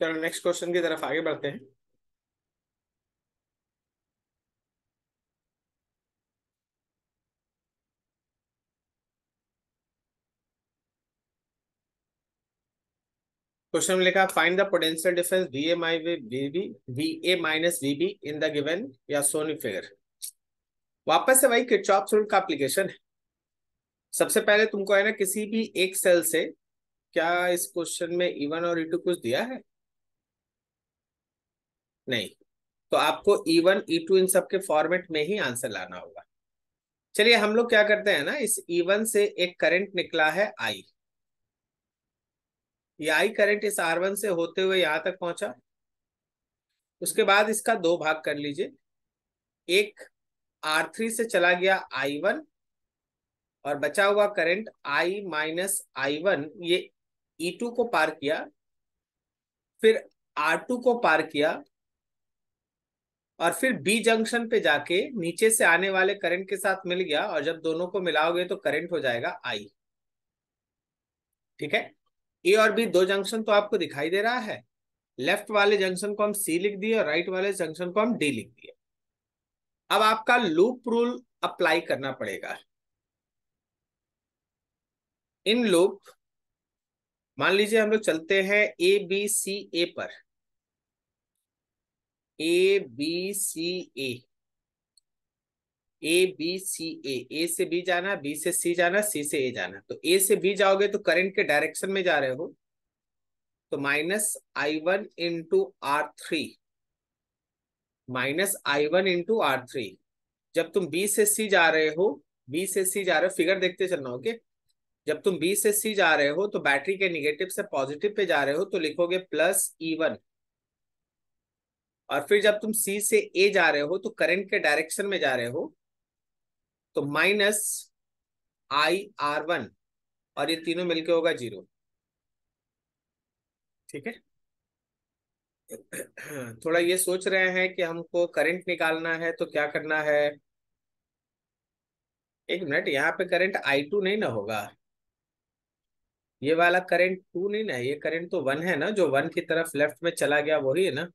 चलो next question की तरफ आगे बढ़ते हैं क्वेश्चन में लिखा find the potential difference V M I VB V A minus B in the given या सोनी फिगर वापस से वही किचॉप रूल का एप्लीकेशन है सबसे पहले तुमको है ना किसी भी एक सेल से क्या इस क्वेश्चन में इवन और इटू कुछ दिया है नहीं तो आपको E one E two in format में ही आंसर लाना होगा चलिए हम लोग क्या करते हैं ना इस ई e वन से एक करंट निकला है आई ये आई करंट इस आर वन से होते हुए यहां तक पहुंचा उसके बाद इसका दो भाग कर लीजिए एक आर थ्री से चला गया आई वन और बचा हुआ current I minus I one ये ई e टू को पार किया फिर आर टू को पार किया और फिर बी जंक्शन पे जाके नीचे से आने वाले करंट के साथ मिल गया और जब दोनों को मिलाओगे तो करंट हो जाएगा आई ठीक है ए और बी दो जंक्शन तो आपको दिखाई दे रहा है लेफ्ट वाले जंक्शन को हम सी लिख दिए और राइट वाले जंक्शन को हम डी लिख दिए अब आपका लूप रूल अप्लाई करना पड़ेगा इन लूप मान लीजिए हम लोग चलते हैं ए बी सी ए पर ए B C A A B C A A से बी जाना बी से सी जाना सी से ए जाना तो ए से बी जाओगे तो करंट के डायरेक्शन में जा रहे हो तो minus I one into R three minus I one into R three जब तुम बी से सी जा रहे हो बी से सी जा रहे हो फिगर देखते चलना ओके जब तुम बी से सी जा रहे हो तो बैटरी के निगेटिव से पॉजिटिव पे जा रहे हो तो लिखोगे प्लस ई वन और फिर जब तुम सी से ए जा रहे हो तो करंट के डायरेक्शन में जा रहे हो तो माइनस आई आर वन और ये तीनों मिलके होगा जीरो ठीक है थोड़ा ये सोच रहे हैं कि हमको करंट निकालना है तो क्या करना है एक मिनट यहाँ पे करंट आई टू नहीं ना होगा ये वाला करंट टू नहीं ना ये करंट तो वन है ना जो वन की तरफ लेफ्ट में चला गया वही है ना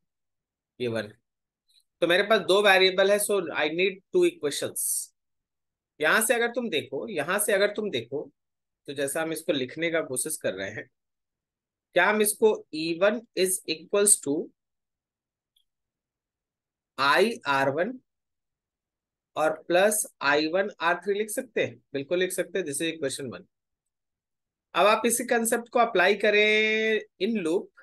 ये वन तो मेरे पास दो वेरिएबल है so I need two equations यहां से अगर तुम देखो यहां से अगर तुम देखो तो जैसा हम इसको लिखने का कोशिश कर रहे हैं क्या हम इसको E one is equals to I R one और plus I one R three लिख सकते हैं बिल्कुल लिख सकते हैं दिस इज इक्वेशन वन अब आप इसी कंसेप्ट को अप्लाई करें इन लूप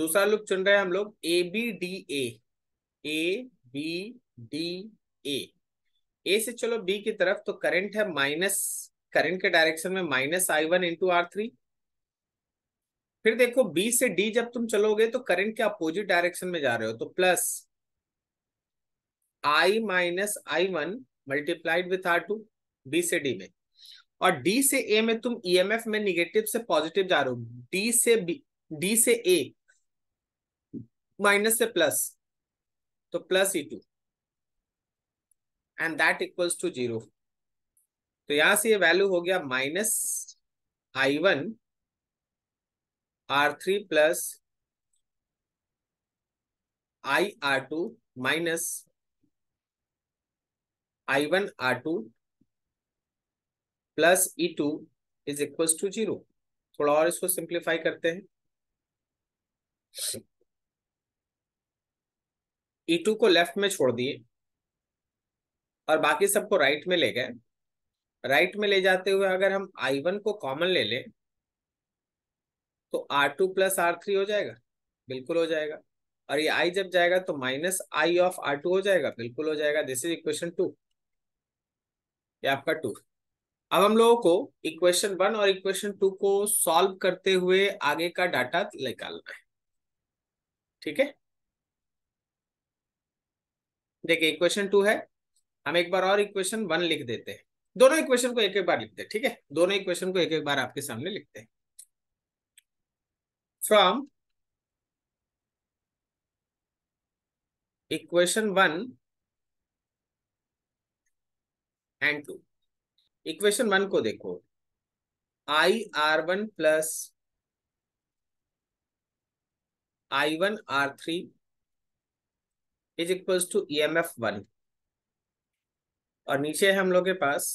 दूसरा लुक चुन रहे हैं हम लोग A B D A A B D A A से चलो बी की तरफ तो करंट है माइनस करंट के डायरेक्शन में minus I one into R three फिर देखो बी से डी जब तुम चलोगे तो करंट के अपोजिट डायरेक्शन में जा रहे हो तो plus I minus I one multiplied with R two B से डी में और डी से ए में तुम ईएमएफ e में निगेटिव से पॉजिटिव जा रहे हो डी से बी डी से ए माइनस से प्लस तो plus E two and that equals to zero तो यहां से ये वैल्यू हो गया minus I one R three plus I R two minus I one R two plus E two is equals to zero थोड़ा और इसको सिंप्लीफाई करते हैं ई e टू को लेफ्ट में छोड़ दिए और बाकी सबको राइट में ले गए राइट में ले जाते हुए अगर हम आई वन को कॉमन ले लें तो R two plus R three हो जाएगा बिल्कुल हो जाएगा और ये आई जब जाएगा तो minus I of R two हो जाएगा बिल्कुल हो जाएगा दिस इज इक्वेशन टू ये आपका टू अब हम लोगों को इक्वेशन वन और इक्वेशन टू को सॉल्व करते हुए आगे का डाटा निकालना है ठीक है देखिए इक्वेशन टू है हम एक बार और इक्वेशन वन लिख देते हैं दोनों इक्वेशन को एक एक बार लिखते हैं ठीक है दोनों इक्वेशन को एक एक बार आपके सामने लिखते हैं from equation one and two equation one को देखो I R one plus I one R three is equals to E M F one और नीचे है हम लोग के पास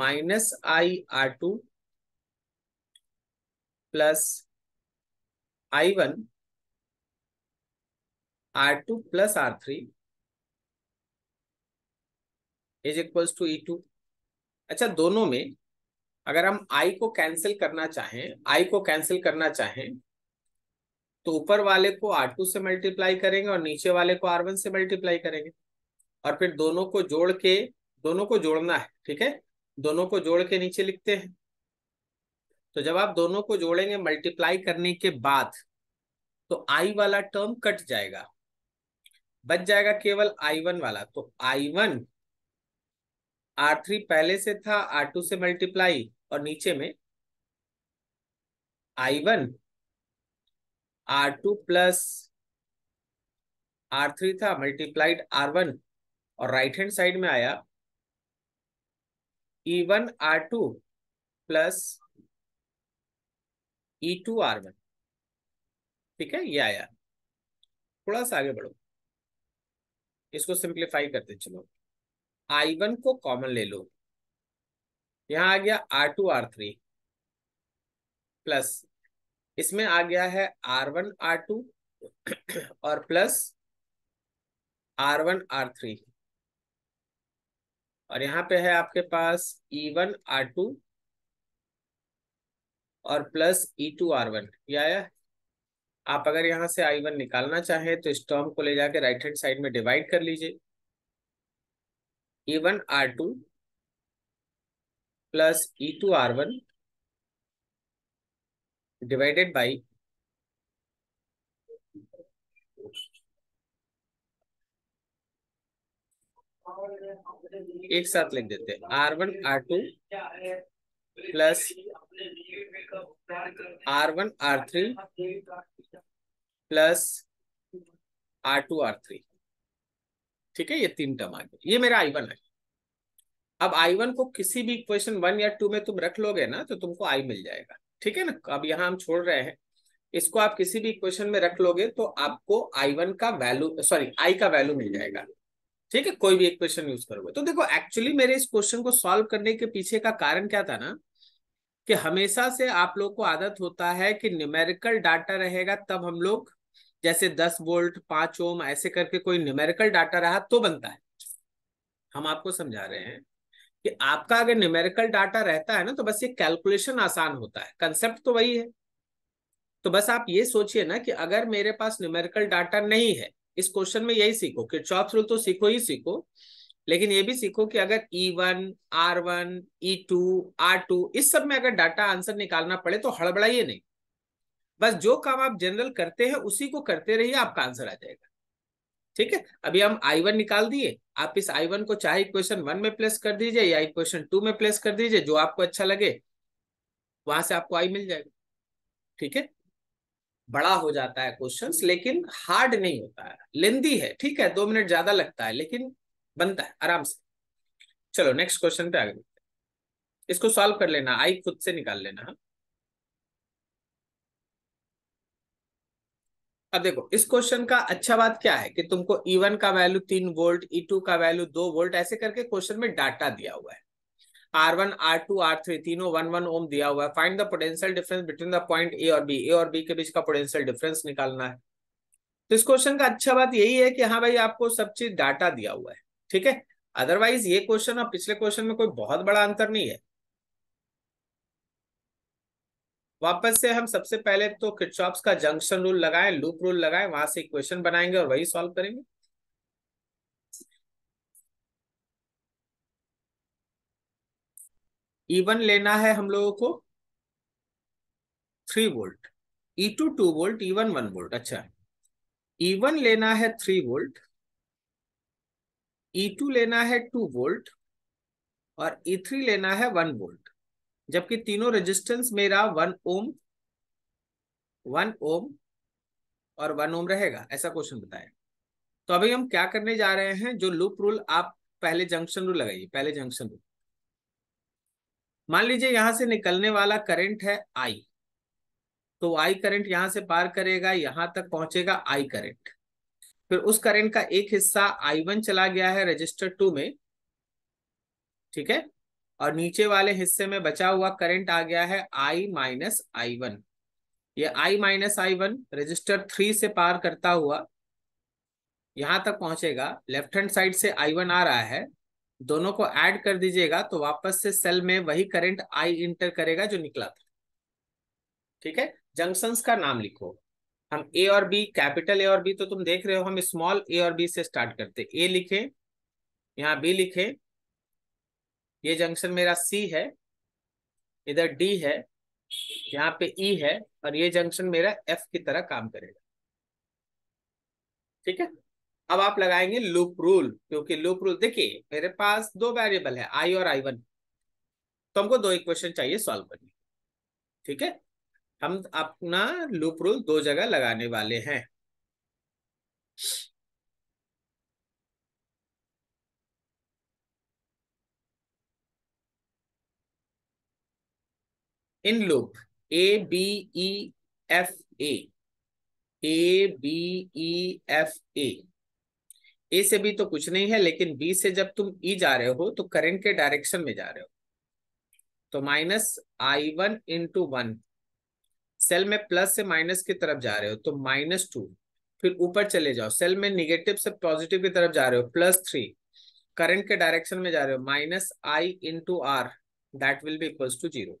minus I R two plus I one R two plus R three is equals to E two अच्छा दोनों में अगर हम आई को कैंसिल करना चाहें आई को कैंसिल करना चाहें तो ऊपर वाले को आर टू से मल्टीप्लाई करेंगे और नीचे वाले को आर वन से मल्टीप्लाई करेंगे और फिर दोनों को जोड़ के दोनों को जोड़ना है ठीक है दोनों को जोड़ के नीचे लिखते हैं तो जब आप दोनों को जोड़ेंगे मल्टीप्लाई करने के बाद तो आई वाला टर्म कट जाएगा बच जाएगा केवल आई वन वाला तो आई वन आर थ्री पहले से था आर टू से मल्टीप्लाई और नीचे में I one R two plus R three था मल्टीप्लाइड आर वन और राइट हैंड साइड में आया E one R two plus E two R one ठीक है ये आया थोड़ा सा आगे बढ़ो इसको सिंप्लीफाई करते चलो आई वन को कॉमन ले लो यहां आ गया R two R three plus इसमें आ गया है आर वन आर टू और plus R one R three और यहां पे है आपके पास ई वन आर टू और plus E two R one ये आया आप अगर यहां से आई वन निकालना चाहें तो इस टर्म को ले जाके राइट हैंड साइड में डिवाइड कर लीजिए E one R two plus E two R one divided by एक साथ लिख देते हैं R one R two plus R one R three plus R two R three ठीक है ये तीन टर्म आ गए ये मेरा आई वन है अब आई वन को किसी भी इक्वेशन वन या टू में तुम रख लोगे ना तो तुमको आई मिल जाएगा ठीक है ना अब यहाँ हम छोड़ रहे हैं इसको आप किसी भी इक्वेशन में रख लोगे तो आपको आई वन का वैल्यू सॉरी आई का वैल्यू मिल जाएगा ठीक है कोई भी इक्वेशन यूज करोगे तो देखो एक्चुअली मेरे इस क्वेश्चन को सॉल्व करने के पीछे का कारण क्या था ना कि हमेशा से आप लोग को आदत होता है कि न्यूमेरिकल डाटा रहेगा तब हम लोग जैसे दस वोल्ट पांच ओम ऐसे करके कोई न्यूमेरिकल डाटा रहा तो बनता है हम आपको समझा रहे हैं कि आपका अगर न्यूमेरिकल डाटा रहता है ना तो बस ये कैलकुलेशन आसान होता है कंसेप्ट तो वही है तो बस आप ये सोचिए ना कि अगर मेरे पास न्यूमेरिकल डाटा नहीं है इस क्वेश्चन में यही सीखो कि चौप रूल तो सीखो ही सीखो लेकिन ये भी सीखो कि अगर E1, one R one E two R two इस सब में अगर डाटा आंसर निकालना पड़े तो हड़बड़ाइए नहीं बस जो काम आप जनरल करते हैं उसी को करते रहिए आपका आंसर आ जाएगा ठीक है अभी हम आई वन निकाल दिए आप इस आई वन को चाहे इक्वेशन वन में प्लेस कर दीजिए या इक्वेशन टू में प्लेस कर दीजिए जो आपको अच्छा लगे वहां से आपको आई मिल जाएगा ठीक है बड़ा हो जाता है क्वेश्चन लेकिन हार्ड नहीं होता है लेंदी है ठीक है दो मिनट ज्यादा लगता है लेकिन बनता है आराम से चलो नेक्स्ट क्वेश्चन पे आगे इसको सॉल्व कर लेना आई खुद से निकाल लेना हाँ। अब देखो इस क्वेश्चन का अच्छा बात क्या है कि तुमको ई e वन का वैल्यू तीन वोल्ट ई टू का वैल्यू दो वोल्ट ऐसे करके क्वेश्चन में डाटा दिया हुआ है R one R two R three तीनों वन वन ओम दिया हुआ है find the potential difference between the point A और बी ए और बी के बीच का पोटेंशियल डिफरेंस निकालना है तो इस क्वेश्चन का अच्छा बात यही है कि हाँ भाई आपको सब चीज डाटा दिया हुआ है ठीक है अदरवाइज ये क्वेश्चन और पिछले क्वेश्चन में कोई बहुत बड़ा अंतर नहीं है वापस से हम सबसे पहले तो किटचॉप्स का जंक्शन रूल लगाएं लूप रूल लगाएं वहां से इक्वेशन बनाएंगे और वही सॉल्व करेंगे इवन e लेना है हम लोगों को three volt E two two volt E one one volt अच्छा इवन e लेना है थ्री वोल्ट ई टू लेना है टू वोल्ट और ई e थ्री लेना है वन वोल्ट जबकि तीनों रेजिस्टेंस मेरा वन ओम वन ओम और वन ओम रहेगा ऐसा क्वेश्चन बताया तो अभी हम क्या करने जा रहे हैं जो लूप रूल आप पहले जंक्शन रूल लगाइए पहले जंक्शन रूल मान लीजिए यहां से निकलने वाला करंट है आई तो आई करंट यहां से पार करेगा यहां तक पहुंचेगा आई करंट फिर उस करंट का एक हिस्सा आई वन चला गया है रजिस्टर टू में ठीक है और नीचे वाले हिस्से में बचा हुआ करंट आ गया है आई माइनस आई वन ये I minus I one resistor three से पार करता हुआ यहां तक पहुंचेगा लेफ्ट हैंड साइड से आई वन आ रहा है दोनों को ऐड कर दीजिएगा तो वापस से सेल में वही करंट आई इंटर करेगा जो निकला था ठीक है जंक्शंस का नाम लिखो हम ए और बी कैपिटल ए और बी तो तुम देख रहे हो हम स्मॉल ए और बी से स्टार्ट करते ए लिखे यहाँ बी लिखे ये जंक्शन मेरा सी है इधर डी है यहाँ पे ई e है और ये जंक्शन मेरा एफ की तरह काम करेगा ठीक है अब आप लगाएंगे लूप रूल क्योंकि लूप रूल देखिए मेरे पास दो वेरिएबल है आई और आई वन तो हमको दो इक्वेशन चाहिए सॉल्व करने ठीक है हम अपना लूप रूल दो जगह लगाने वाले हैं in loop A B E F A A B E F A A से भी तो कुछ नहीं है लेकिन बी से जब तुम ई e जा रहे हो तो करंट के डायरेक्शन में जा रहे हो तो minus I one into one cell में प्लस से माइनस की तरफ जा रहे हो तो माइनस टू फिर ऊपर चले जाओ सेल में निगेटिव से पॉजिटिव की तरफ जा रहे हो प्लस थ्री करंट के डायरेक्शन में जा रहे हो minus I into R that will be equals to zero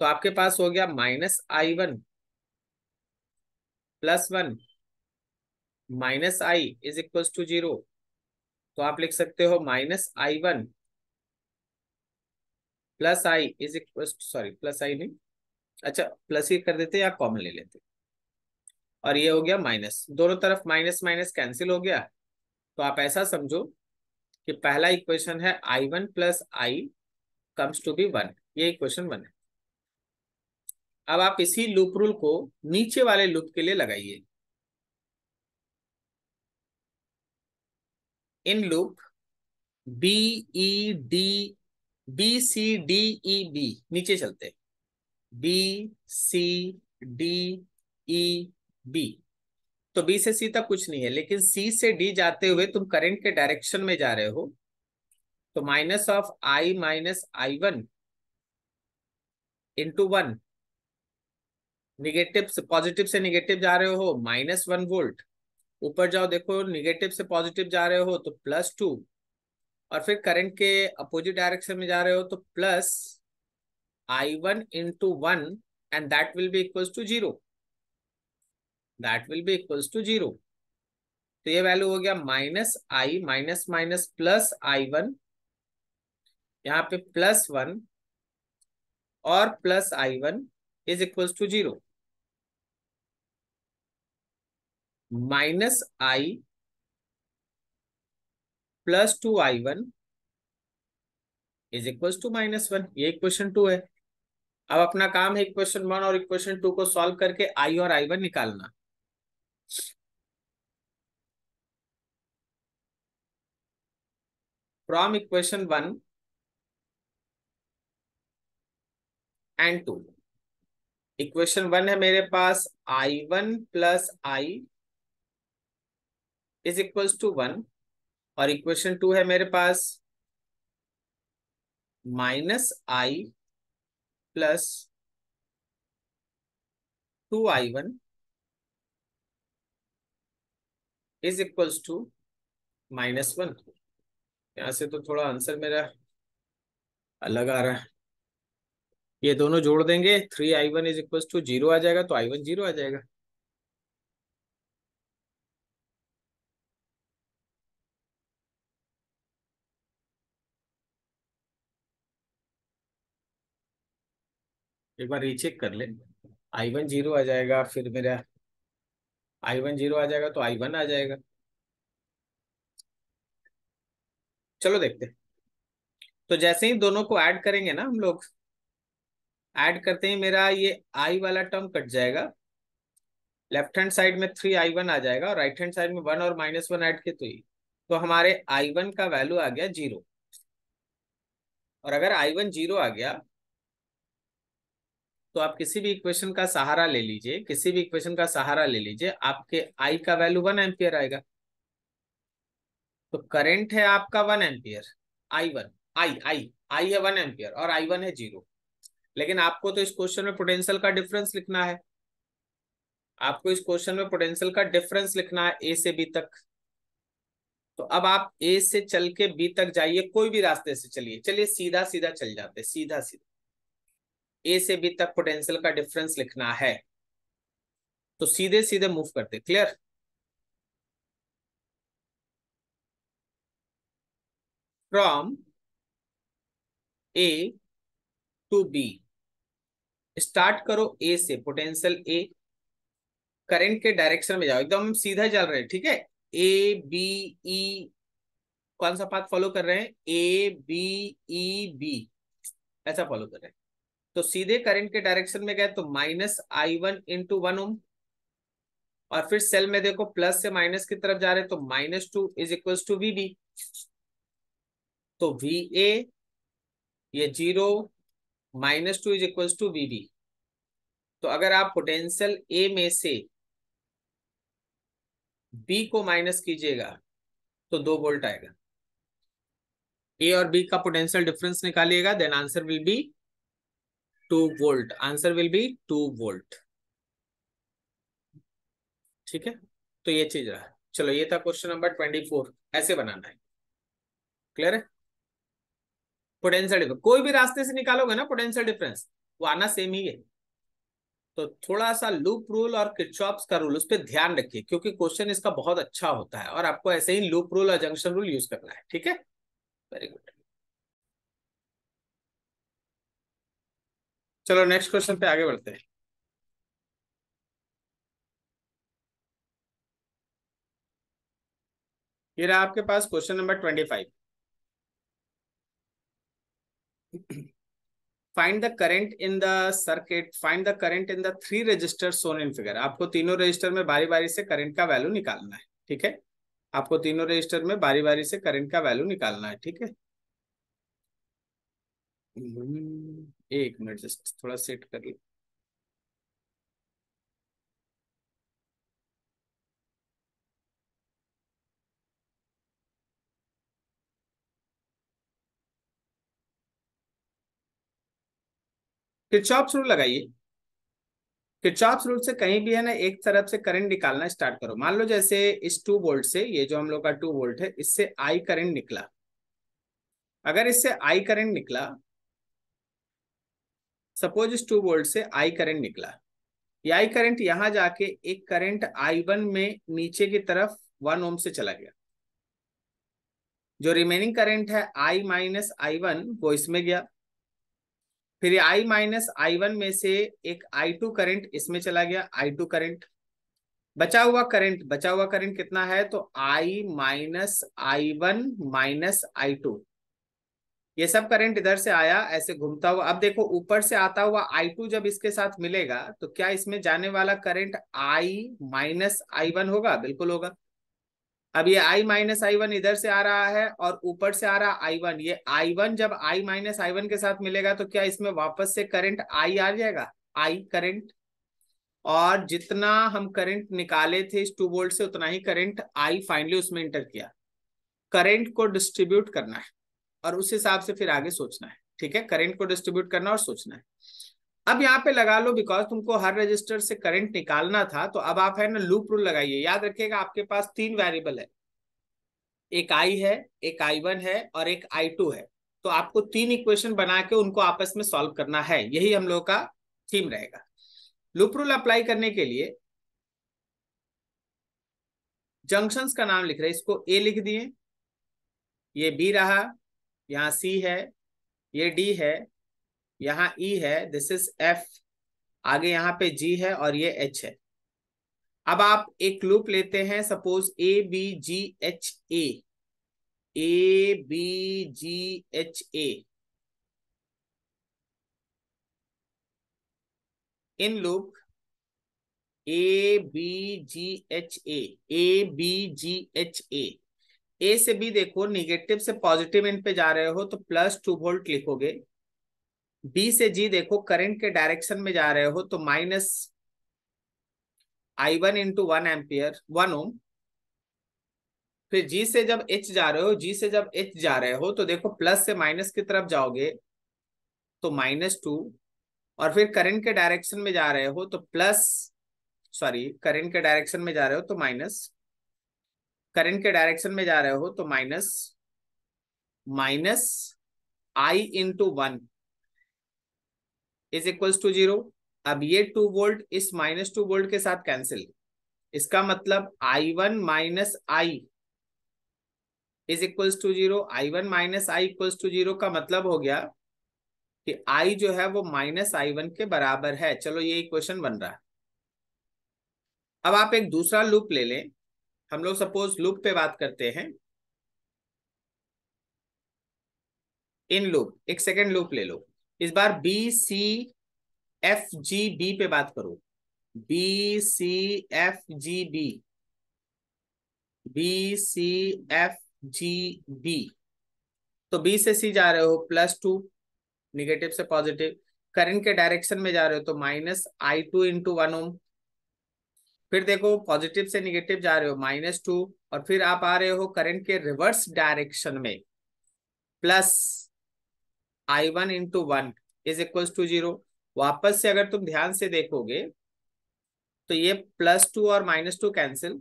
तो आपके पास हो गया minus I one plus one minus I is equal to zero तो आप लिख सकते हो minus I one plus I is equal sorry plus I नहीं अच्छा प्लस ही कर देते या कॉमन ले लेते और ये हो गया माइनस दोनों तरफ माइनस माइनस कैंसिल हो गया तो आप ऐसा समझो कि पहला इक्वेशन है I one plus I comes to be one ये इक्वेशन वन है अब आप इसी लूप रूल को नीचे वाले लूप के लिए लगाइए in loop B E D B C D E B नीचे चलते B C D E B तो बी से सी तक कुछ नहीं है लेकिन सी से डी जाते हुए तुम करंट के डायरेक्शन में जा रहे हो तो minus of I minus I one into one negative से पॉजिटिव से निगेटिव जा रहे हो माइनस वन वोल्ट ऊपर जाओ देखो निगेटिव से पॉजिटिव जा रहे हो तो प्लस टू और फिर करंट के अपोजिट डायरेक्शन में जा रहे हो तो plus I one into one and that will be equals to zero that will be equals to zero तो ये वैल्यू हो गया minus I minus minus plus I one यहाँ पे प्लस वन और plus I one is equals to zero minus I plus two I one is equal to minus one ये equation two है अब अपना काम है इक्वेशन वन और इक्वेशन टू को सॉल्व करके आई और आई वन निकालना from equation one and two equation one है मेरे पास I one plus I is equals to one और इक्वेशन टू है मेरे पास minus I plus two I one is equals to minus one यहां से तो थोड़ा आंसर मेरा अलग आ रहा है ये दोनों जोड़ देंगे three I one is equal to zero आ जाएगा तो आई वन जीरो आ जाएगा एक बार रीचेक कर ले आई वन जीरो आ जाएगा फिर मेरा आई वन जीरो आ जाएगा तो आई वन आ जाएगा चलो देखते तो जैसे ही दोनों को ऐड करेंगे ना हम लोग ऐड करते ही मेरा ये आई वाला टर्म कट जाएगा लेफ्ट हैंड साइड में थ्री आई वन आ जाएगा और राइट हैंड साइड में वन और माइनस वन एड के तो ये तो हमारे आई वन का वैल्यू आ गया जीरो और अगर आई वन जीरो आ गया तो आप किसी भी इक्वेशन का सहारा ले लीजिए किसी भी इक्वेशन का सहारा ले लीजिए आपके आई का वैल्यू वन एम्पियर आएगा तो करंट है आपका one ampere I one I I I है वन एम्पियर और आई वन है जीरो लेकिन आपको तो इस क्वेश्चन में पोटेंशियल का डिफरेंस लिखना है आपको इस क्वेश्चन में पोटेंशियल का डिफरेंस लिखना है ए से बी तक तो अब आप ए से चल के बी तक जाइए कोई भी रास्ते से चलिए चलिए सीधा सीधा चल जाते सीधा सीधा ए से बी तक पोटेंशियल का डिफरेंस लिखना है तो सीधे सीधे मूव करते clear from A to B start करो ए से पोटेंशियल ए करंट के डायरेक्शन में जाओ एकदम सीधा चल रहे ठीक है ए बी ई कौन सा पाथ फॉलो कर रहे हैं ए बी ई बी ऐसा फॉलो कर रहे हैं तो सीधे करंट के डायरेक्शन में गए तो minus I one into one ohm और फिर सेल में देखो प्लस से माइनस की तरफ जा रहे तो minus two is equal to V B तो वी ए ये जीरो minus two is equal to V B तो अगर आप पोटेंशियल ए में से बी को माइनस कीजिएगा तो दो वोल्ट आएगा ए और बी का पोटेंशियल डिफरेंस निकालिएगा then answer will be two volt answer will be two volt ठीक है तो ये चीज रहा चलो ये था क्वेश्चन नंबर फोर ऐसे बनाना है क्लियर है पोटेंशियल डिफरेंस कोई भी रास्ते से निकालोगे ना पोटेंशियल डिफरेंस वो आना सेम ही है तो थोड़ा सा लूप रूल और किचॉप्स का रूल उस पर ध्यान रखिए क्योंकि क्वेश्चन इसका बहुत अच्छा होता है और आपको ऐसे ही लूप रूल और जंक्शन रूल यूज करना है ठीक है वेरी गुड चलो नेक्स्ट क्वेश्चन पे आगे बढ़ते हैं ये रहा आपके पास question number twenty five find the current in the circuit find the current in the three resistor shown in figure आपको तीनों रजिस्टर में बारी बारी से करंट का वैल्यू निकालना है ठीक है आपको तीनों रजिस्टर में बारी बारी से करंट का वैल्यू निकालना है ठीक है एक मिनट जस्ट थोड़ा सेट कर लो किरचॉप्स रूल लगाइए किरचॉप्स रूल से कहीं भी है ना एक तरफ से करंट निकालना स्टार्ट करो मान लो जैसे इस टू वोल्ट से ये जो हम लोग का टू वोल्ट है इससे आई करंट निकला अगर इससे आई करंट निकला सपोज इस टू वोल्ट से आई करंट निकला ये आई करंट यहाँ जाके एक करंट आई वन में नीचे की तरफ वन ओम से चला गया जो रिमेनिंग करंट है आई माइनस आई वन वो इसमें गया फिर आई माइनस आई वन में से एक आई टू करंट इसमें चला गया आई टू करेंट बचा हुआ करंट बचा हुआ करंट कितना है तो I minus I one minus I two ये सब करंट इधर से आया ऐसे घूमता हुआ अब देखो ऊपर से आता हुआ आई टू जब इसके साथ मिलेगा तो क्या इसमें जाने वाला current I minus I one होगा बिल्कुल होगा अब ये आई माइनस आई वन इधर से आ रहा है और ऊपर से आ रहा आई वन ये आई वन जब आई माइनस आई वन के साथ मिलेगा तो क्या इसमें वापस से करंट आई आ जाएगा आई करंट और जितना हम करंट निकाले थे इस टू वोल्ट से उतना ही करंट आई फाइनली उसमें इंटर किया करंट को डिस्ट्रीब्यूट करना है और उस हिसाब से फिर आगे सोचना है ठीक है करंट को डिस्ट्रीब्यूट करना और सोचना है अब यहाँ पे लगा लो बिकॉज तुमको हर रजिस्टर से करंट निकालना था तो अब आप है ना लूप रूल लगाइए याद रखिएगा आपके पास तीन वेरिएबल है एक आई है एक आई वन है और एक आई टू है तो आपको तीन इक्वेशन बना के उनको आपस में सॉल्व करना है यही हम लोग का थीम रहेगा लूप रूल अप्लाई करने के लिए जंक्शन का नाम लिख रहे इसको ए लिख दिए ये बी रहा यहाँ सी है ये डी है यहाँ ई e है दिस इज एफ आगे यहाँ पे जी है और ये एच है अब आप एक लूप लेते हैं suppose A B G H A A B G H A in loop A B G H A A B G H A A से बी देखो निगेटिव से पॉजिटिव एंड पे जा रहे हो तो प्लस टू वोल्ट लिखोगे B से जी देखो करंट के डायरेक्शन में जा रहे हो तो minus I one into one ampere one ohm फिर जी से जब एच जा रहे हो जी से जब एच जा रहे हो तो देखो प्लस से माइनस की तरफ जाओगे तो माइनस टू और फिर करंट के डायरेक्शन में जा रहे हो तो प्लस सॉरी करंट के डायरेक्शन में जा रहे हो तो माइनस करंट के डायरेक्शन में जा रहे हो तो minus minus I into one is equals to zero अब ये टू वोल्ट इस माइनस टू वोल्ट के साथ कैंसिल इसका मतलब I one minus I is equals to zero I one minus I equals to zero का मतलब हो गया कि आई जो है वो माइनस आई वन के बराबर है चलो ये इक्वेशन बन रहा है अब आप एक दूसरा लूप ले लें हम लोग सपोज लूप पे बात करते हैं इन लूप एक सेकेंड लूप ले लो इस बार B C F G B पे बात करो B C F G B B C F G B तो बी से सी जा रहे हो प्लस टू निगेटिव से पॉजिटिव करंट के डायरेक्शन में जा रहे हो तो minus I two into one ohm फिर देखो पॉजिटिव से निगेटिव जा रहे हो माइनस टू और फिर आप आ रहे हो करंट के रिवर्स डायरेक्शन में plus I one into one is equal to zero वापस से अगर तुम ध्यान से देखोगे तो ये प्लस टू और माइनस टू कैंसिल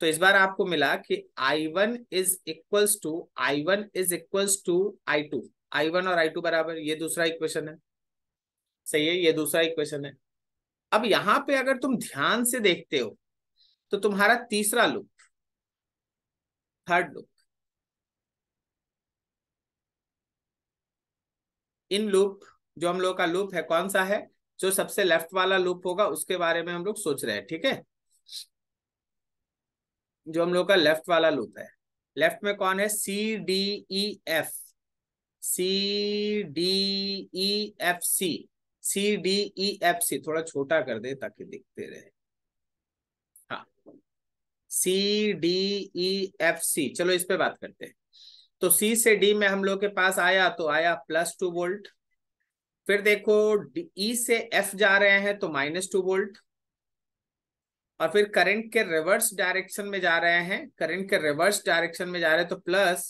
तो इस बार आपको मिला कि I one is equals to I one is equals to I two I one और आई टू बराबर ये दूसरा इक्वेशन है सही है ये दूसरा इक्वेशन है अब यहां पे अगर तुम ध्यान से देखते हो तो तुम्हारा तीसरा loop third loop in loop जो हम लोग का लूप है कौन सा है जो सबसे लेफ्ट वाला लूप होगा उसके बारे में हम लोग सोच रहे हैं ठीक है जो हम लोग का लेफ्ट वाला लूप है लेफ्ट में कौन है C D E F C D E F C C D E F C थोड़ा छोटा कर दे ताकि दिखते रहे हाँ सी डी ई एफ सी चलो इस पे बात करते हैं तो सी से डी में हम लोग के पास आया तो आया प्लस टू वोल्ट फिर देखो ई e से एफ जा रहे हैं तो माइनस टू वोल्ट और फिर करंट के रिवर्स डायरेक्शन में जा रहे हैं करंट के रिवर्स डायरेक्शन में जा रहे हैं तो plus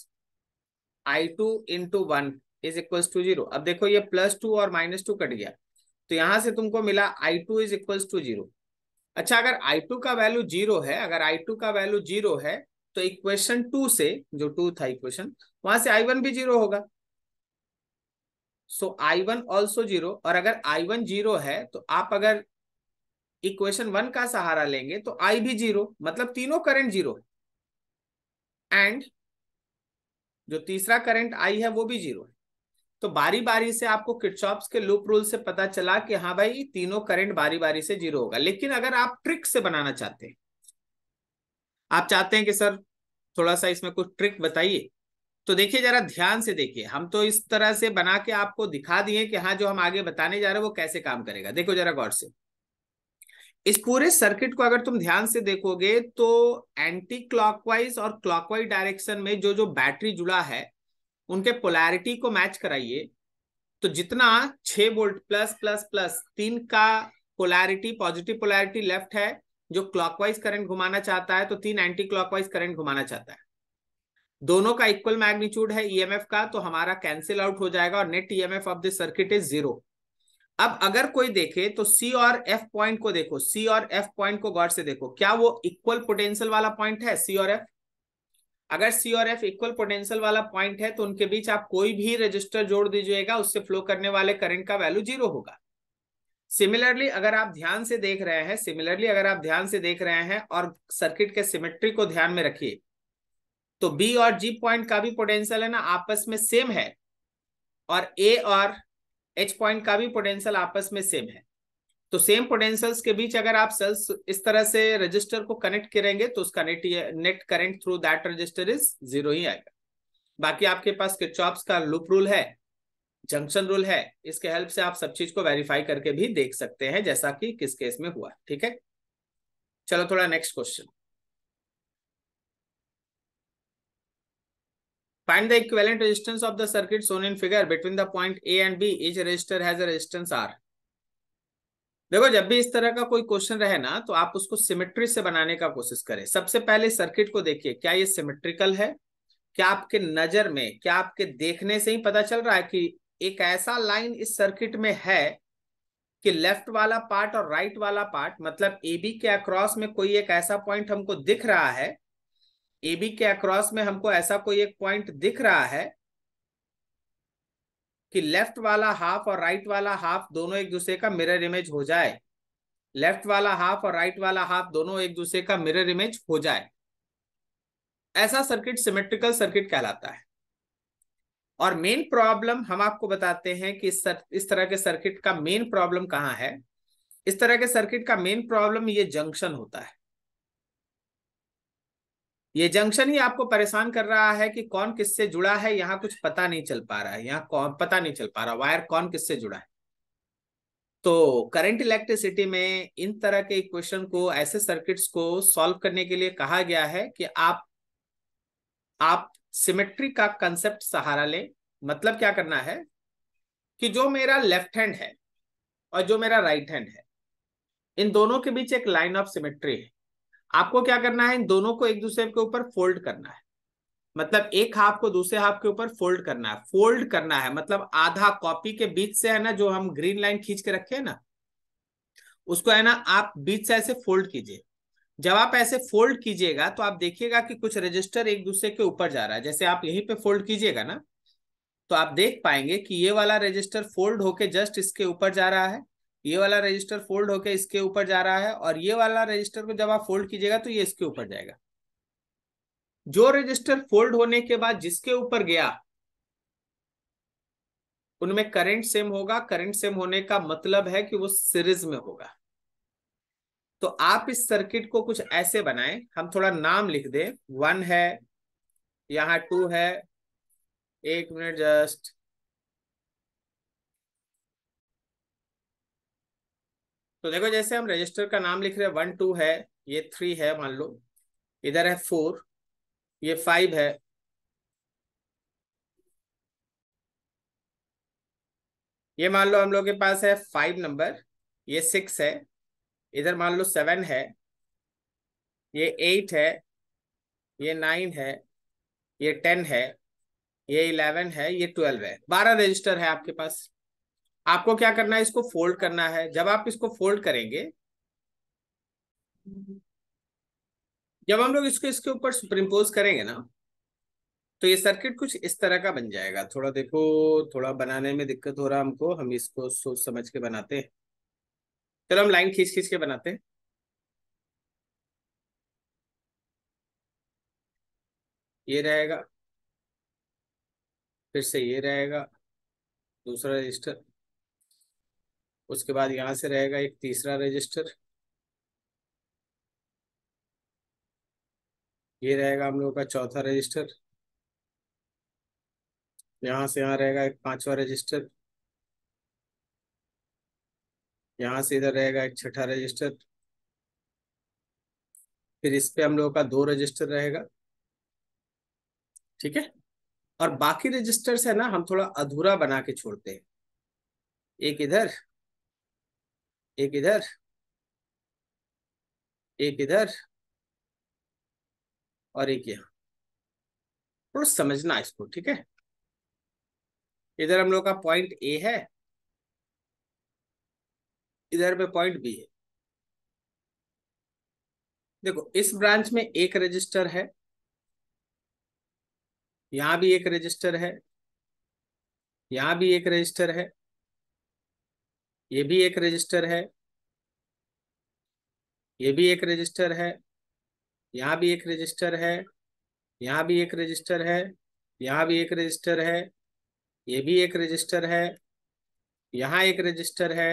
I two into one is equal to zero अब देखो ये प्लस टू और माइनस टू कट गया तो यहां से तुमको मिला I two is equal to zero अच्छा अगर आई टू का वैल्यू जीरो है अगर आई टू का वैल्यू जीरो है तो इक्वेशन टू से जो टू था इक्वेशन वहां से आई वन भी जीरो होगा so I one also zero और अगर आई वन जीरो है तो आप अगर इक्वेशन वन का सहारा लेंगे तो आई भी जीरो मतलब तीनों करंट जीरो एंड जो तीसरा करंट आई है वो भी जीरो है तो बारी बारी से आपको किटशॉप्स के लूप रूल से पता चला कि हाँ भाई तीनों करंट बारी बारी से जीरो होगा लेकिन अगर आप ट्रिक से बनाना चाहते हैं आप चाहते हैं कि सर थोड़ा सा इसमें कुछ ट्रिक बताइए तो देखिए जरा ध्यान से देखिए हम तो इस तरह से बना के आपको दिखा दिए कि हाँ जो हम आगे बताने जा रहे हैं वो कैसे काम करेगा देखो जरा गौर से इस पूरे सर्किट को अगर तुम ध्यान से देखोगे तो एंटी क्लॉकवाइज और क्लॉकवाइज डायरेक्शन में जो जो बैटरी जुड़ा है उनके पोलैरिटी को मैच कराइए तो जितना छह वोल्ट प्लस प्लस प्लस तीन का पोलैरिटी पॉजिटिव पोलैरिटी लेफ्ट है जो क्लॉकवाइज करंट घुमाना चाहता है तो तीन एंटी क्लॉकवाइज करंट घुमाना चाहता है दोनों का इक्वल मैग्नीट्यूड है ईएमएफ e का तो हमारा कैंसिल आउट हो जाएगा और net EMF e of the circuit is zero अब अगर कोई देखे तो सी और एफ पॉइंट को देखो सी और एफ पॉइंट को गौर से देखो क्या वो इक्वल पोटेंशियल वाला पॉइंट है सी और एफ अगर सी और एफ इक्वल पोटेंशियल वाला पॉइंट है तो उनके बीच आप कोई भी रजिस्टर जोड़ दीजिएगा उससे फ्लो करने वाले करंट का वैल्यू जीरो होगा सिमिलरली अगर आप ध्यान से देख रहे हैं सिमिलरली अगर आप ध्यान से देख रहे हैं और सर्किट के सिमेट्री को ध्यान में रखिए तो बी और जी पॉइंट का भी पोटेंशियल है ना आपस में सेम है और ए और एच पॉइंट का भी पोटेंशियल आपस में सेम है तो सेम पोटेंशियल्स के बीच अगर आप सेल्स इस तरह से रजिस्टर को कनेक्ट करेंगे तो उसका net net current through that resistor is zero ही आएगा बाकी आपके पास किचॉप्स का लूप रूल है जंक्शन रूल है इसके हेल्प से आप सब चीज को वेरीफाई करके भी देख सकते हैं जैसा कि किस केस में हुआ ठीक है चलो थोड़ा next question find the equivalent resistance of the circuit shown in figure between the point A and B Each resistor has resistance R देखो जब भी इस तरह का कोई क्वेश्चन रहे ना तो आप उसको सिमेट्री से बनाने का कोशिश करें सबसे पहले सर्किट को देखिए क्या ये सिमेट्रिकल है क्या आपके नजर में क्या आपके देखने से ही पता चल रहा है कि एक ऐसा लाइन इस सर्किट में है कि लेफ्ट वाला पार्ट और राइट वाला पार्ट मतलब ए बी के अक्रॉस में कोई एक ऐसा पॉइंट हमको दिख रहा है ए बी के अक्रॉस में हमको ऐसा कोई एक पॉइंट दिख रहा है कि लेफ्ट वाला हाफ और राइट वाला हाफ दोनों एक दूसरे का मिरर इमेज हो जाए लेफ्ट वाला हाफ और राइट वाला हाफ दोनों एक दूसरे का मिरर इमेज हो जाए ऐसा सर्किट सिमेट्रिकल सर्किट कहलाता है और मेन प्रॉब्लम हम आपको बताते हैं कि सर, इस तरह के सर्किट का मेन प्रॉब्लम कहाँ है इस तरह के सर्किट का मेन प्रॉब्लम ये जंक्शन होता है ये जंक्शन ही आपको परेशान कर रहा है कि कौन किससे जुड़ा है यहाँ कुछ पता नहीं चल पा रहा है यहाँ कौन पता नहीं चल पा रहा वायर कौन किससे जुड़ा है तो करंट इलेक्ट्रिसिटी में इन तरह के इक्वेशन को ऐसे सर्किट्स को सॉल्व करने के लिए कहा गया है कि आप आप सिमेट्री का कंसेप्ट सहारा लें मतलब क्या करना है कि जो मेरा लेफ्ट हैंड है और जो मेरा राइट right हैंड है इन दोनों के बीच एक लाइन ऑफ सिमेट्री है आपको क्या करना है इन दोनों को एक दूसरे के ऊपर फोल्ड करना है मतलब एक हाफ को दूसरे हाफ के ऊपर फोल्ड करना है फोल्ड करना है मतलब आधा कॉपी के बीच से है ना जो हम ग्रीन लाइन खींच के रखे हैं ना उसको है ना आप बीच से ऐसे फोल्ड कीजिए जब आप ऐसे फोल्ड कीजिएगा तो आप देखिएगा कि कुछ रजिस्टर एक दूसरे के ऊपर जा रहा है जैसे आप यहीं पे फोल्ड कीजिएगा ना तो आप देख पाएंगे कि ये वाला रजिस्टर फोल्ड होके जस्ट इसके ऊपर जा रहा है ये वाला रजिस्टर फोल्ड होके इसके ऊपर जा रहा है और ये वाला रजिस्टर को जब आप फोल्ड कीजिएगा तो ये इसके ऊपर जाएगा जो रजिस्टर फोल्ड होने के बाद जिसके ऊपर गया उनमें करंट सेम होगा करंट सेम होने का मतलब है कि वो सीरीज में होगा तो आप इस सर्किट को कुछ ऐसे बनाएं हम थोड़ा नाम लिख दें वन है यहां टू है एक मिनट जस्ट तो देखो जैसे हम रजिस्टर का नाम लिख रहे हैं वन टू है ये थ्री है मान लो इधर है फोर ये फाइव है ये मान लो हम लोग के पास है फाइव नंबर ये सिक्स है इधर मान लो सेवन है ये एट है ये नाइन है ये टेन है ये इलेवन है ये ट्वेल्व है बारह रजिस्टर है आपके पास आपको क्या करना है इसको फोल्ड करना है जब आप इसको फोल्ड करेंगे जब हम लोग इसको इसके ऊपर सुप्रिम्पोज करेंगे ना तो ये सर्किट कुछ इस तरह का बन जाएगा थोड़ा देखो थोड़ा बनाने में दिक्कत हो रहा हमको हम इसको सोच समझ के बनाते हैं चलो हम लाइन खींच खींच के बनाते हैं ये रहेगा फिर से ये रहेगा दूसरा रजिस्टर उसके बाद यहां से रहेगा एक तीसरा रजिस्टर ये रहेगा हम लोगों का चौथा रजिस्टर यहां से यहां रहेगा एक पांचवा रजिस्टर यहां से इधर रहेगा एक छठा रजिस्टर फिर इस पे हम लोगों का दो रजिस्टर रहेगा ठीक है और बाकी रजिस्टर्स है ना हम थोड़ा अधूरा बना के छोड़ते हैं एक इधर एक इधर एक इधर और एक यहां थोड़ा समझना इसको ठीक है इधर हम लोग का पॉइंट ए है इधर पे पॉइंट बी है देखो इस ब्रांच में एक रजिस्टर है यहां भी एक रजिस्टर है यहां भी एक रजिस्टर है ये भी एक रजिस्टर है ये भी एक रजिस्टर है यहाँ भी एक रजिस्टर है यहाँ भी एक रजिस्टर है यहाँ भी एक रजिस्टर है ये भी एक रजिस्टर है यहाँ एक रजिस्टर है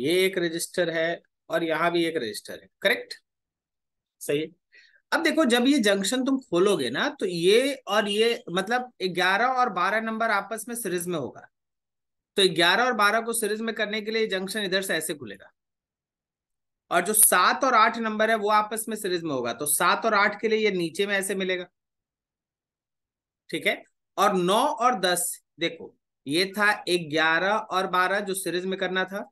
ये एक रजिस्टर है और यहाँ भी एक रजिस्टर है करेक्ट सही अब देखो जब ये जंक्शन तुम खोलोगे ना तो ये और ये मतलब ग्यारह और बारह नंबर आपस में सीरीज में होगा तो 11 और 12 को सीरीज में करने के लिए जंक्शन इधर से ऐसे खुलेगा और जो सात और आठ नंबर है वो आपस में सीरीज में होगा तो सात और आठ के लिए ये नीचे में ऐसे मिलेगा ठीक है और नौ और दस देखो ये था ग्यारह और बारह जो सीरीज में करना था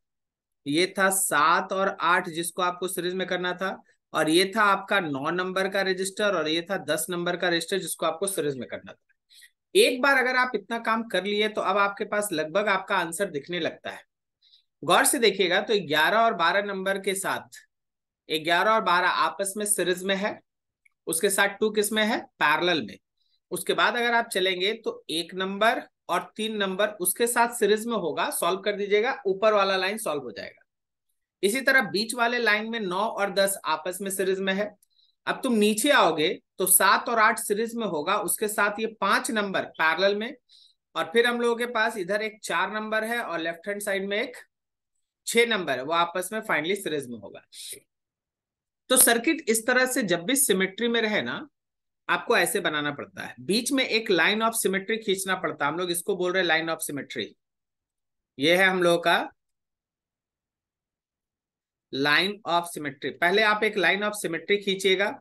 ये था सात और आठ जिसको आपको सीरीज में करना था और ये था आपका नौ नंबर का रजिस्टर और ये था दस नंबर का रजिस्टर जिसको आपको सीरीज में करना था एक बार अगर आप इतना काम कर लिए तो अब आपके पास लगभग आपका आंसर दिखने लगता है गौर से देखिएगा तो 11 और 12 नंबर के साथ 11 और 12 आपस में सीरीज में है उसके साथ टू किस में है पैरल में उसके बाद अगर आप चलेंगे तो एक नंबर और तीन नंबर उसके साथ सीरीज में होगा सॉल्व कर दीजिएगा ऊपर वाला लाइन सॉल्व हो जाएगा इसी तरह बीच वाले लाइन में नौ और दस आपस में सीरीज में है अब तुम नीचे आओगे तो सात और आठ सीरीज में होगा उसके साथ ये पांच नंबर पैरल में और फिर हम लोगों के पास इधर एक चार नंबर है और लेफ्ट हैंड साइड में एक छह नंबर है वो आपस में फाइनली सीरीज में होगा तो सर्किट इस तरह से जब भी सिमेट्री में रहे ना आपको ऐसे बनाना पड़ता है बीच में एक लाइन ऑफ सिमेट्री खींचना पड़ता है हम लोग इसको बोल रहे हैं लाइन ऑफ सिमेट्री ये है हम लोगों का लाइन ऑफ सिमेट्री पहले आप एक लाइन ऑफ सिमेट्री खींचिएगा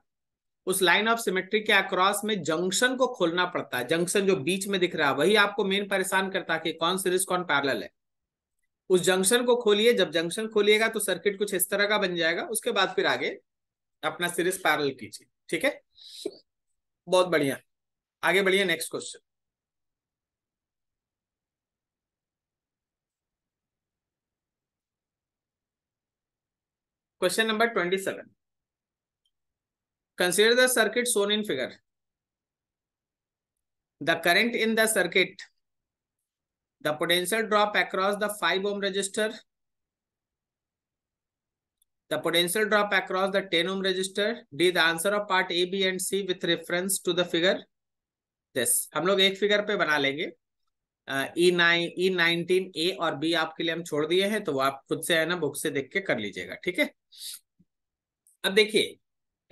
उस लाइन ऑफ सिमेट्री के अक्रॉस में जंक्शन को खोलना पड़ता है जंक्शन जो बीच में दिख रहा है वही आपको मेन परेशान करता है कि कौन सीरीज कौन पैरल है उस जंक्शन को खोलिए जब जंक्शन खोलिएगा तो सर्किट कुछ इस तरह का बन जाएगा उसके बाद फिर आगे अपना सीरीज पैरल कीजिए ठीक है बहुत बढ़िया आगे बढ़िया next question question Question number 27. Consider the circuit shown in figure. The current in the circuit, the potential drop across the 5 ohm resistor, the potential drop across the 10 ohm resistor, D the answer of part A, B and C with reference to the figure. This हम लोग एक figure पे बना लेंगे E nine E nineteen A और B आपके लिए हम छोड़ दिए हैं तो वो आप खुद से है ना बुक से देख के कर लीजिएगा ठीक है अब देखिए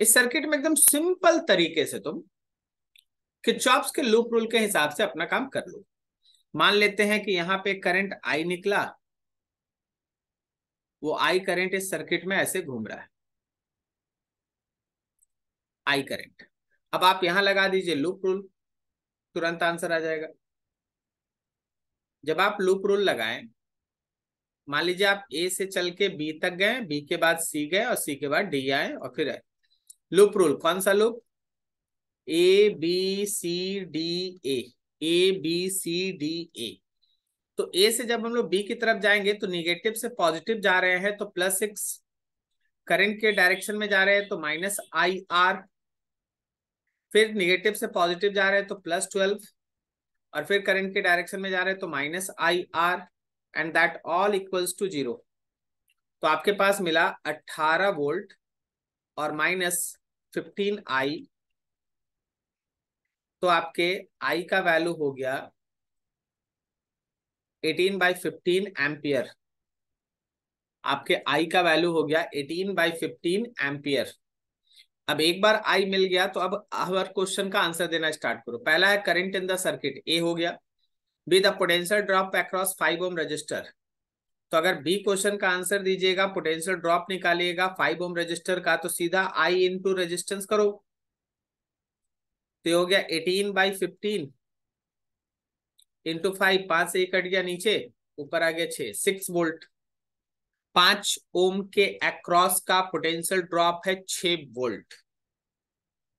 इस सर्किट में एकदम सिंपल तरीके से तुम चॉप्स के लूप रूल के हिसाब से अपना काम कर लो मान लेते हैं कि यहां पे करंट आई निकला वो आई करंट इस सर्किट में ऐसे घूम रहा है आई करंट अब आप यहां लगा दीजिए लूप रूल तुरंत आंसर आ जाएगा जब आप लूप रूल लगाएं मान लीजिए आप ए से चल के बी तक गए बी के बाद सी गए और सी के बाद डी आए और फिर आए लूप रूल कौन सा loop A B C D A A B C D A तो ए से जब हम लोग बी की तरफ जाएंगे तो निगेटिव से पॉजिटिव जा रहे हैं तो प्लस सिक्स करंट के डायरेक्शन में जा रहे हैं तो माइनस आई आर फिर निगेटिव से पॉजिटिव जा रहे हैं तो प्लस ट्वेल्व और फिर करंट के डायरेक्शन में जा रहे हैं तो minus I R and that all equals to zero तो आपके पास मिला अट्ठारह वोल्ट और माइनस फिफ्टीन आई तो आपके आई का वैल्यू हो गया एटीन बाई फिफ्टीन एम्पियर आपके आई का वैल्यू हो गया एटीन बाई फिफ्टीन एम्पियर अब एक बार आई मिल गया तो अब हर क्वेश्चन का आंसर देना स्टार्ट करो पहला है current in the circuit A हो गया B the potential drop across five ohm resistor तो अगर बी क्वेश्चन का आंसर दीजिएगा पोटेंशियल ड्रॉप निकालिएगा फाइव ओम रजिस्टर का तो सीधा आई इन टू रजिस्टेंस करो तो हो गया eighteen by fifteen into five पांच से एक कट गया नीचे ऊपर आ गया छह सिक्स वोल्ट पांच ओम के अक्रॉस का पोटेंशियल ड्रॉप है छ वोल्ट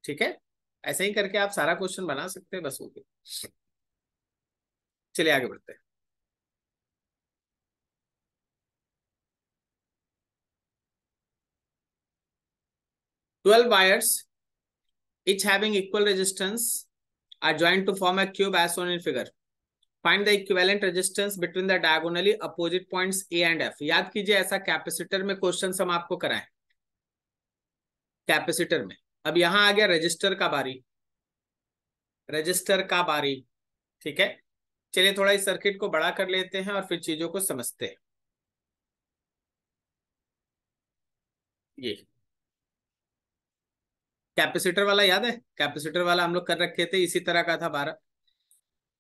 ठीक है ऐसे ही करके आप सारा क्वेश्चन बना सकते हैं बस हो गए चलिए आगे बढ़ते हैं twelve wires each having equal resistance R joint to form a cube edge shown in figure find the equivalent resistance between the diagonally opposite point A and F याद कीजिए ऐसा कैपेसिटर में क्वेश्चन हम आपको कराए कैपेसिटर में अब यहां आ गया रजिस्टर का बारी रजिस्टर का बारी ठीक है चलिए थोड़ा इस सर्किट को बड़ा कर लेते हैं और फिर चीजों को समझते हैं ये कैपेसिटर वाला याद है कैपेसिटर वाला हम लोग कर रखे थे इसी तरह का था बारह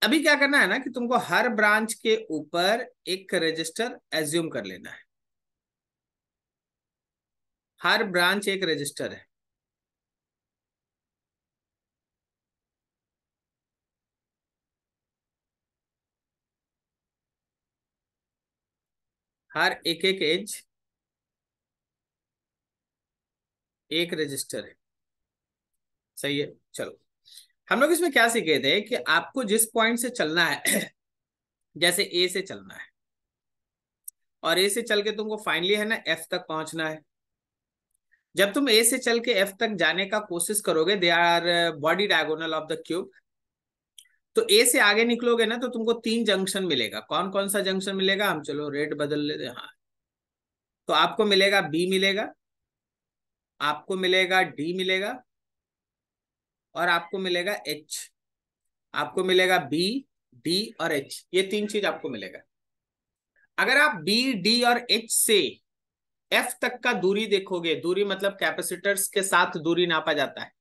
अभी क्या करना है ना कि तुमको हर ब्रांच के ऊपर एक रजिस्टर एज्यूम कर लेना है हर ब्रांच एक रजिस्टर है हर एक एक एज एक रजिस्टर है सही है चलो हम लोग इसमें क्या सीखे थे कि आपको जिस पॉइंट से चलना है जैसे ए से चलना है और ए से चल के तुमको फाइनली है ना एफ तक पहुंचना है जब तुम ए से चल के एफ तक जाने का कोशिश करोगे they are body diagonal of the cube तो ए से आगे निकलोगे ना तो तुमको तीन जंक्शन मिलेगा कौन कौन सा जंक्शन मिलेगा हम चलो रेड बदल लेते हाँ तो आपको मिलेगा बी मिलेगा आपको मिलेगा डी मिलेगा और आपको मिलेगा एच आपको मिलेगा बी डी और एच ये तीन चीज आपको मिलेगा अगर आप बी डी और एच से एफ तक का दूरी देखोगे दूरी मतलब कैपेसिटर्स के साथ दूरी नापा जाता है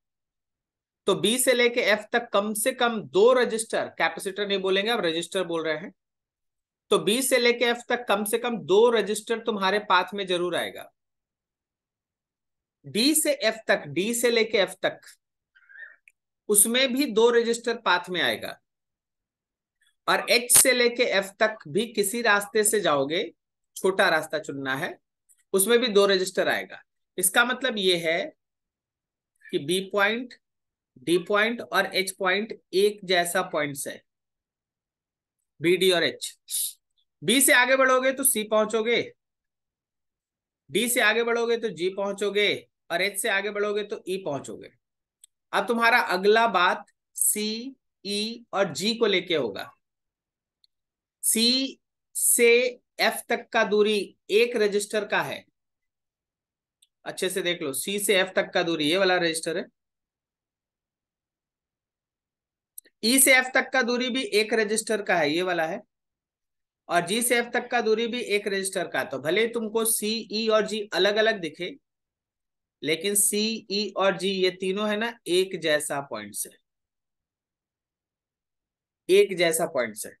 तो बी से लेके एफ तक कम से कम दो रजिस्टर कैपेसिटर नहीं बोलेंगे अब रजिस्टर बोल रहे हैं तो बी से लेके एफ तक कम से कम दो रजिस्टर तुम्हारे पाथ में जरूर आएगा डी से एफ तक डी से लेके एफ तक उसमें भी दो रजिस्टर पाथ में आएगा और एच से लेके एफ तक भी किसी रास्ते से जाओगे छोटा रास्ता चुनना है उसमें भी दो रजिस्टर आएगा इसका मतलब ये है कि बी पॉइंट डी पॉइंट और एच पॉइंट एक जैसा पॉइंट्स है बी डी और एच बी से आगे बढ़ोगे तो सी पहुंचोगे डी से आगे बढ़ोगे तो जी पहुंचोगे और एच से आगे बढ़ोगे तो ई e पहुंचोगे अब तुम्हारा अगला बात सी ई e और जी को लेके होगा सी से एफ तक का दूरी एक रजिस्टर का है अच्छे से देख लो सी से एफ तक का दूरी ये वाला रजिस्टर है ई e से एफ तक का दूरी भी एक रजिस्टर का है ये वाला है और जी से एफ तक का दूरी भी एक रजिस्टर का तो भले तुमको सी ई e और जी अलग अलग दिखे लेकिन सी ई e और जी ये तीनों है ना एक जैसा पॉइंट है एक जैसा पॉइंट है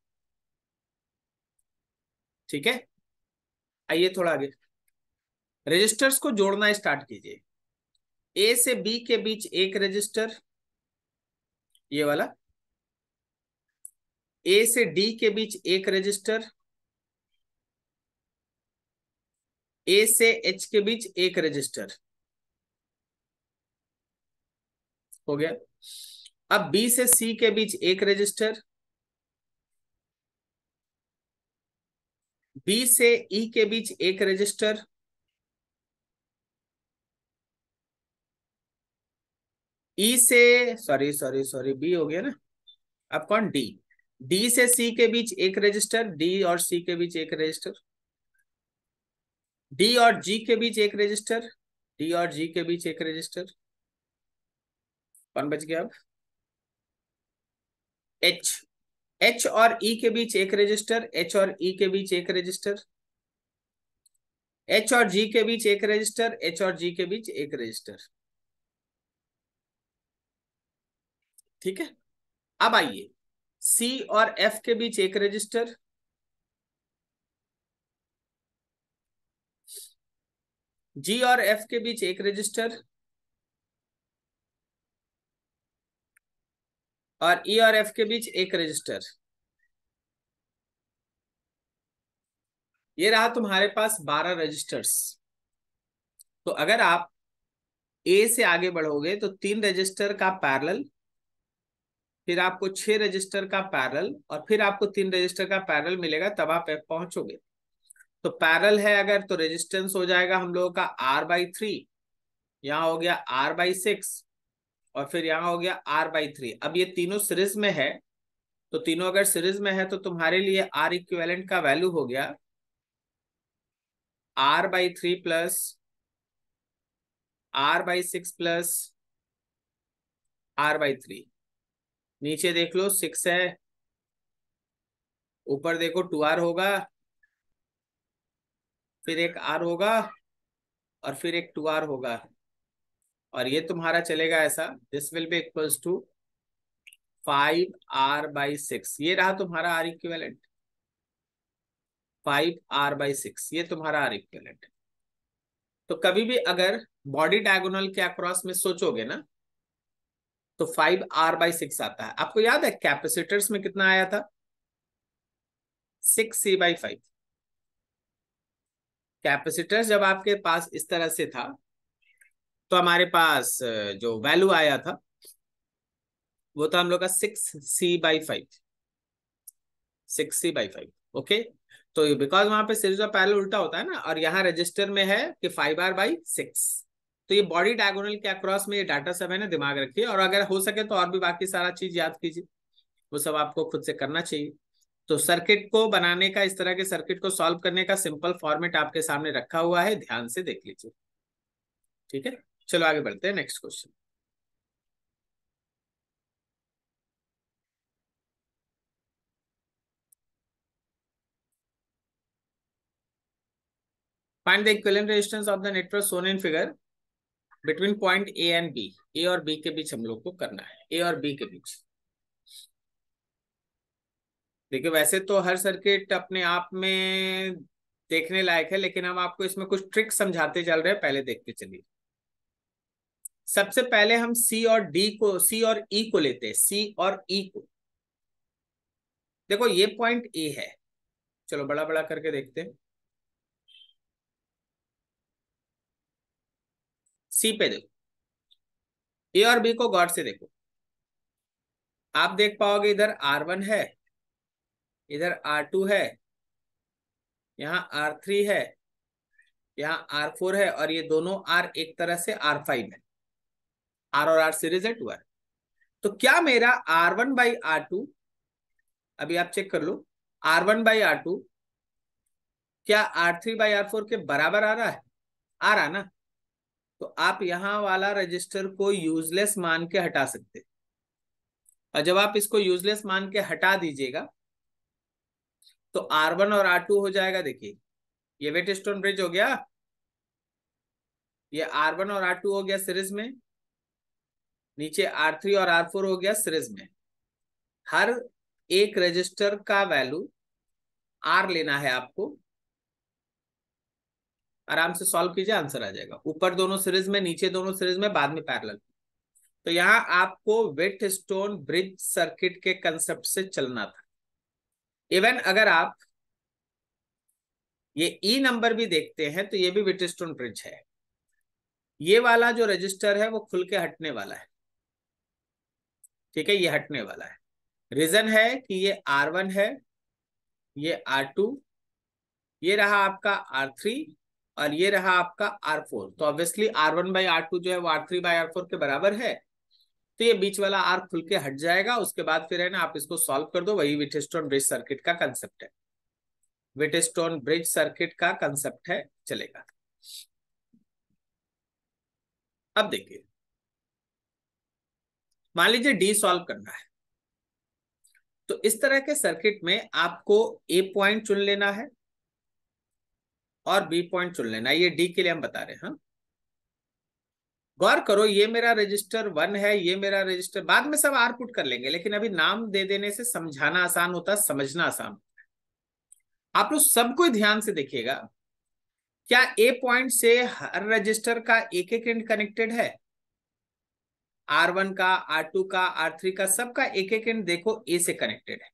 ठीक है आइए थोड़ा आगे रजिस्टर्स को जोड़ना स्टार्ट कीजिए ए से बी के बीच एक रजिस्टर ये वाला ए से डी के बीच एक रजिस्टर ए से एच के बीच एक रजिस्टर हो गया अब बी से सी के बीच एक रजिस्टर बी से ई e के बीच एक रजिस्टर ई e से सॉरी सॉरी सॉरी बी हो गया ना अब कौन डी डी से सी के बीच एक रजिस्टर डी और सी के बीच एक रजिस्टर डी और जी के बीच एक रजिस्टर डी और जी के बीच एक रजिस्टर कौन बच गया अब एच एच और ई e के बीच एक रजिस्टर एच और ई e के बीच एक रजिस्टर एच और जी के बीच एक रजिस्टर एच और जी के बीच एक रजिस्टर ठीक है अब आइए सी और एफ के बीच एक रजिस्टर जी और एफ के बीच एक रजिस्टर और ई e और एफ के बीच एक रजिस्टर ये रहा तुम्हारे पास बारह रजिस्टर्स तो अगर आप ए से आगे बढ़ोगे तो तीन रजिस्टर का पैरल फिर आपको छह रजिस्टर का पैरल और फिर आपको तीन रजिस्टर का पैरल मिलेगा तब आप एफ पहुंचोगे तो पैरल है अगर तो रेजिस्टेंस हो जाएगा हम लोगों का आर बाई थ्री यहाँ हो गया आर बाई सिक्स और फिर यहाँ हो गया आर बाई थ्री अब ये तीनों सीरीज में है तो तीनों अगर सीरीज में है तो तुम्हारे लिए आर इक्वेलेंट का वैल्यू हो गया R by three plus R by six plus R by three नीचे देख लो सिक्स है ऊपर देखो टू आर होगा फिर एक आर होगा और फिर एक टू आर होगा और ये तुम्हारा चलेगा ऐसा this will be equals to five R by six ये रहा तुम्हारा R equivalent five R by six ये तुम्हारा आर इक्वेलेंट तो कभी भी अगर बॉडी डायगोनल के अक्रॉस में सोचोगे ना तो फाइव आर बाई सिक्स आता है आपको याद है कैपेसिटर्स में कितना आया था six C by five capacitors जब आपके पास इस तरह से था तो हमारे पास जो वैल्यू आया था वो था हम लोग का six C by five six C by five okay तो बिकॉज वहां पे सीरीज ऑफ पैरेलल उल्टा होता है ना और यहाँ रजिस्टर में है कि फाइव आर बाई सिक्स तो ये बॉडी डायगोनल के अक्रॉस में ये डाटा सब है ना दिमाग रखिए और अगर हो सके तो और भी बाकी सारा चीज याद कीजिए वो सब आपको खुद से करना चाहिए तो सर्किट को बनाने का इस तरह के सर्किट को सॉल्व करने का सिंपल फॉर्मेट आपके सामने रखा हुआ है ध्यान से देख लीजिए ठीक है चलो आगे बढ़ते हैं next question find the equivalent resistance of the network shown in figure between point A and B A और बी के बीच हम लोग को करना है ए और बी के बीच देखिए वैसे तो हर सर्किट अपने आप में देखने लायक है लेकिन हम आपको इसमें कुछ ट्रिक समझाते चल रहे हैं पहले देखते चलिए सबसे पहले हम सी और डी को सी और ई e को लेते हैं सी और ई e को देखो ये पॉइंट ए है चलो बड़ा बड़ा करके देखते हैं सी पे देखो ए और बी को गौर से देखो आप देख पाओगे इधर आर वन है इधर आर टू है यहां आर थ्री है यहां आर फोर है और ये दोनों आर एक तरह से आर फाइव है आर और आर सीरीज है टू आर तो क्या मेरा R one by R two अभी आप चेक कर लो R one by R two क्या R three by R four के बराबर आ रहा है आ रहा ना तो आप यहां वाला रजिस्टर को यूजलेस मान के हटा सकते और जब आप इसको यूजलेस मान के हटा दीजिएगा तो आर वन और आर टू हो जाएगा देखिए ये वेट स्टोन ब्रिज हो गया ये आर वन और आर टू हो गया सीरीज में नीचे आर थ्री और आर फोर हो गया सीरीज में हर एक रजिस्टर का वैल्यू आर लेना है आपको आराम से सॉल्व कीजिए आंसर आ जाएगा ऊपर दोनों सीरीज में नीचे दोनों सीरीज में बाद में पैरल तो यहां आपको वेट स्टोन ब्रिज सर्किट के कंसेप्ट से चलना था इवन अगर आप ये ई e नंबर भी देखते हैं तो ये भी वेट स्टोन ब्रिज है ये वाला जो रजिस्टर है वो खुल के हटने वाला है ठीक है ये हटने वाला है रीजन है कि ये आर वन है ये आर टू ये रहा आपका आर थ्री और ये रहा आपका आर फोर तो obviously R one by R two जो है वो थ्री बाई आर के बराबर है तो ये बीच वाला आर खुल के हट जाएगा उसके बाद फिर है ना आप इसको सॉल्व कर दो वही विटेस्टोन ब्रिज सर्किट का कंसेप्ट है विटेस्टोन ब्रिज सर्किट का कंसेप्ट है चलेगा अब देखिए मान लीजिए डी सॉल्व करना है तो इस तरह के सर्किट में आपको ए पॉइंट चुन लेना है और बी पॉइंट चुन लेना है ये डी के लिए हम बता रहे हैं हाँ। गौर करो ये मेरा रजिस्टर वन है ये मेरा रजिस्टर बाद में सब आर पुट कर लेंगे लेकिन अभी नाम दे देने से समझाना आसान होता है समझना आसान होता है आप लोग सबको ध्यान से देखिएगा क्या ए पॉइंट से हर रजिस्टर का एक एक इंड कनेक्टेड है आर वन का आर टू का आर थ्री का सबका एक एक एंड देखो ए से कनेक्टेड है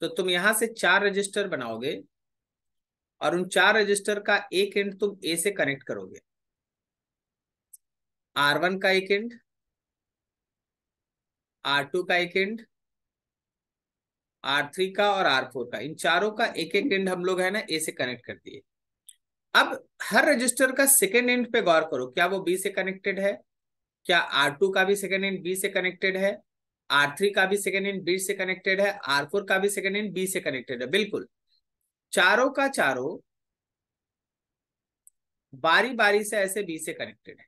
तो तुम यहां से चार रजिस्टर बनाओगे और उन चार रजिस्टर का एक एंड तुम ए से कनेक्ट करोगे आर वन का एक एंड आर टू का एक एंड आर थ्री का और आर फोर का इन चारों का एक एक एंड हम लोग है ना ए से कनेक्ट कर दिए अब हर रजिस्टर का सेकेंड एंड पे गौर करो क्या वो बी से कनेक्टेड है क्या आर टू का भी सेकेंड हैंड बी से कनेक्टेड है आर थ्री का भी सेकेंड हैंड बी से कनेक्टेड है आर फोर का भी सेकेंड हैंड बी से कनेक्टेड है बिल्कुल चारों का चारों बारी बारी से ऐसे बी से कनेक्टेड है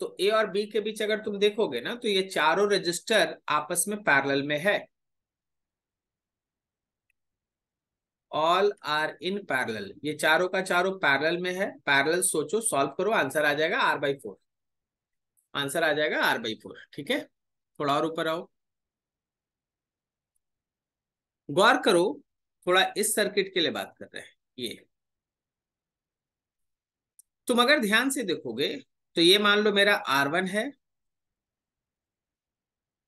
तो ए और बी के बीच अगर तुम देखोगे ना तो ये चारों रजिस्टर आपस में पैरेलल में है ऑल आर इन पैरेलल ये चारों का चारों पैरेलल में है पैरेलल सोचो सॉल्व करो आंसर आ जाएगा आर बाई फोर आंसर आ जाएगा आर बाई फोर ठीक है थोड़ा और ऊपर आओ गौर करो थोड़ा इस सर्किट के लिए बात कर रहे हैं ये तुम अगर ध्यान से देखोगे तो ये मान लो मेरा आर वन है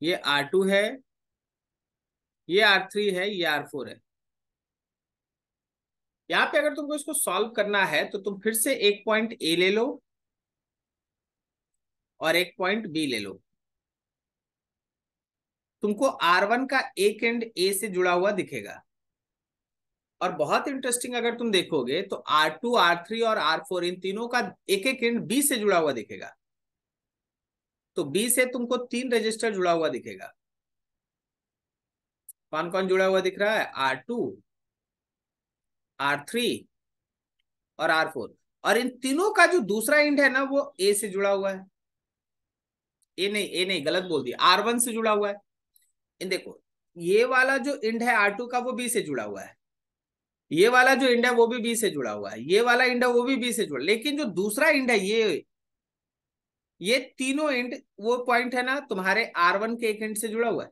ये आर टू है ये आर थ्री है ये आर फोर है यहां पे अगर तुमको इसको सॉल्व करना है तो तुम फिर से एक पॉइंट ए ले लो और एक पॉइंट बी ले लो तुमको आर वन का एक एंड ए से जुड़ा हुआ दिखेगा और बहुत इंटरेस्टिंग अगर तुम देखोगे तो आर टू आर थ्री और आर फोर इन तीनों का एक एक एंड बी से जुड़ा हुआ दिखेगा तो बी से तुमको तीन रजिस्टर जुड़ा हुआ दिखेगा कौन कौन जुड़ा हुआ दिख रहा है आर टू आर थ्री और आर फोर और इन तीनों का जो दूसरा इंड है ना वो ए से जुड़ा हुआ है ए नहीं ए नहीं गलत बोल दिया आर वन से जुड़ा हुआ है इन देखो ये वाला जो इंड है आर टू का वो बी से जुड़ा हुआ है ये वाला जो इंड है वो भी बी से जुड़ा हुआ है ये वाला इंड है वो भी बी से जुड़ा लेकिन जो दूसरा इंड है ये ये तीनों इंड वो पॉइंट है ना तुम्हारे आर वन के एक इंड से जुड़ा हुआ है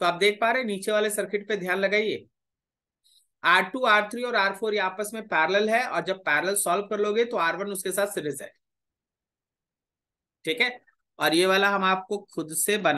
तो आप देख पा रहे नीचे वाले सर्किट पे ध्यान लगाइए आर टू आर थ्री और आर फोर आपस में पैरल है और जब पैरल सॉल्व कर लोगे तो आर वन उसके साथ सीरीज है ठीक है और ये वाला हम आपको खुद से बना